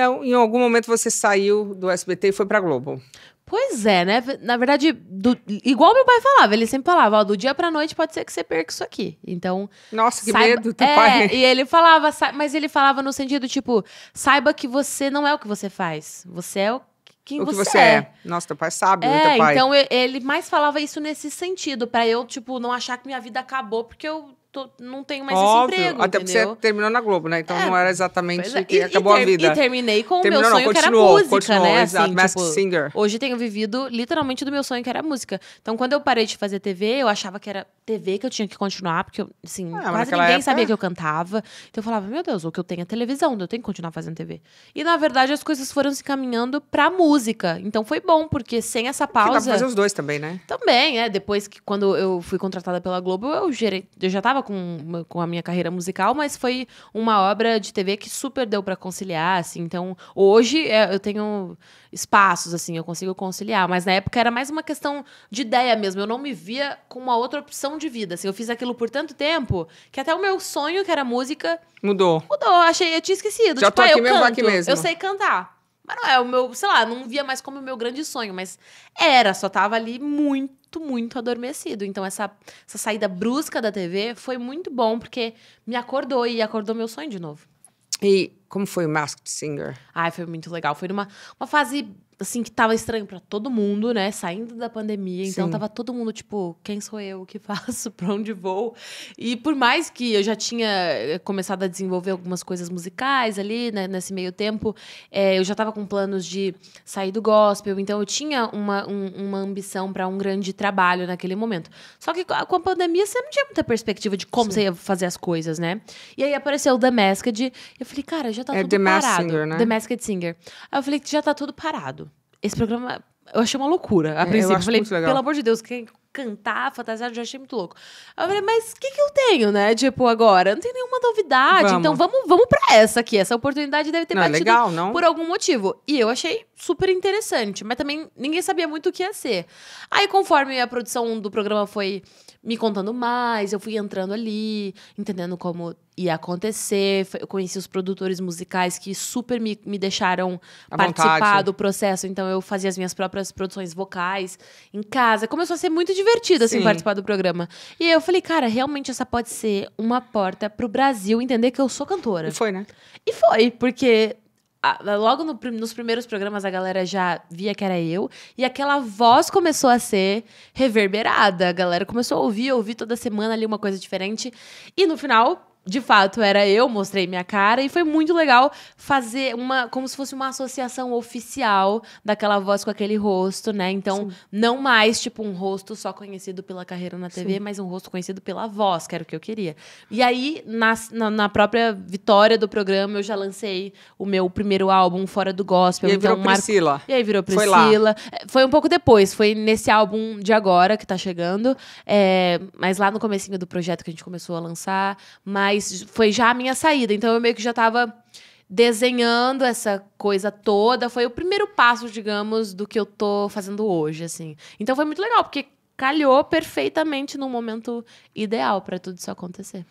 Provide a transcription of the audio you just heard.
É, em algum momento você saiu do SBT e foi pra Globo. Pois é, né? Na verdade, do, igual meu pai falava, ele sempre falava, ó, do dia pra noite pode ser que você perca isso aqui. Então. Nossa, que saiba... medo, teu é, pai. E ele falava, mas ele falava no sentido, tipo, saiba que você não é o que você faz. Você é o quem o você que você é. é. Nossa, teu pai sabe, é, teu pai. Então ele mais falava isso nesse sentido, para eu, tipo, não achar que minha vida acabou, porque eu Tô, não tenho mais Óbvio. esse emprego. Até entendeu? porque você terminou na Globo, né? Então é, não era exatamente é. e, que acabou ter, a vida. E terminei com terminou, o meu sonho não, continuou, que era música, né? continuou, né? Exato, assim, Mask tipo, Singer. Hoje tenho vivido literalmente do meu sonho que era música. Então, quando eu parei de fazer TV, eu achava que era TV que eu tinha que continuar, porque assim, ah, quase ninguém época... sabia é. que eu cantava. Então eu falava, meu Deus, o que eu tenho é televisão, eu tenho que continuar fazendo TV. E na verdade as coisas foram se caminhando pra música. Então foi bom, porque sem essa pausa. Dá pra fazer os dois também, né? Também, é. Depois que quando eu fui contratada pela Globo, eu, gerei, eu já tava com, com a minha carreira musical, mas foi uma obra de TV que super deu para conciliar, assim. Então, hoje é, eu tenho espaços, assim, eu consigo conciliar. Mas na época era mais uma questão de ideia mesmo. Eu não me via com uma outra opção de vida. Assim, eu fiz aquilo por tanto tempo que até o meu sonho, que era música. Mudou. Mudou. Achei, eu tinha esquecido. Já tipo, tô ah, aqui, ah, eu mesmo, canto, aqui mesmo. Eu sei cantar. Mas não é o meu, sei lá, não via mais como o meu grande sonho, mas era, só tava ali muito, muito adormecido. Então essa, essa saída brusca da TV foi muito bom, porque me acordou e acordou meu sonho de novo. E como foi o Masked Singer? Ai, foi muito legal. Foi numa uma fase assim que tava estranho para todo mundo, né? Saindo da pandemia, então Sim. tava todo mundo tipo, quem sou eu, o que faço, para onde vou? E por mais que eu já tinha eh, começado a desenvolver algumas coisas musicais ali, né, nesse meio tempo, é, eu já tava com planos de sair do gospel, então eu tinha uma, um, uma ambição para um grande trabalho naquele momento. Só que com a pandemia você não tinha muita perspectiva de como Sim. você ia fazer as coisas, né? E aí apareceu o The Masked, e eu falei, cara, já já tá é tudo The parado. Singer, né? The Masked Singer. Aí eu falei, já tá tudo parado. Esse programa, eu achei uma loucura. A é, princípio, eu, eu falei, pelo amor de Deus, quem cantar, fantasiar, já achei muito louco. Aí eu falei, mas o que, que eu tenho, né? Tipo, agora? Não tem nenhuma novidade. Então vamos. Então vamos, vamos pra essa aqui. Essa oportunidade deve ter não, é batido legal, por algum motivo. E eu achei super interessante, mas também ninguém sabia muito o que ia ser. Aí, conforme a produção do programa foi me contando mais, eu fui entrando ali, entendendo como ia acontecer. Eu conheci os produtores musicais que super me, me deixaram participar vontade. do processo. Então eu fazia as minhas próprias produções vocais em casa. Começou a ser muito divertido, assim, Sim. participar do programa. E eu falei, cara, realmente essa pode ser uma porta pro Brasil entender que eu sou cantora. E foi, né? E foi, porque logo no, nos primeiros programas a galera já via que era eu e aquela voz começou a ser reverberada. A galera começou a ouvir, ouvir toda semana ali uma coisa diferente e no final de fato era eu, mostrei minha cara e foi muito legal fazer uma como se fosse uma associação oficial daquela voz com aquele rosto, né? Então, Sim. não mais tipo um rosto só conhecido pela carreira na TV, Sim. mas um rosto conhecido pela voz, que era o que eu queria. E aí, na, na, na própria vitória do programa, eu já lancei o meu primeiro álbum Fora do Gospel, e aí então virou Marco... Priscila. E aí virou Priscila. Foi, é, foi, um pouco depois, foi nesse álbum de agora que tá chegando, é... mas lá no comecinho do projeto que a gente começou a lançar, mas mas foi já a minha saída. Então eu meio que já tava desenhando essa coisa toda. Foi o primeiro passo, digamos, do que eu tô fazendo hoje, assim. Então foi muito legal, porque calhou perfeitamente no momento ideal para tudo isso acontecer.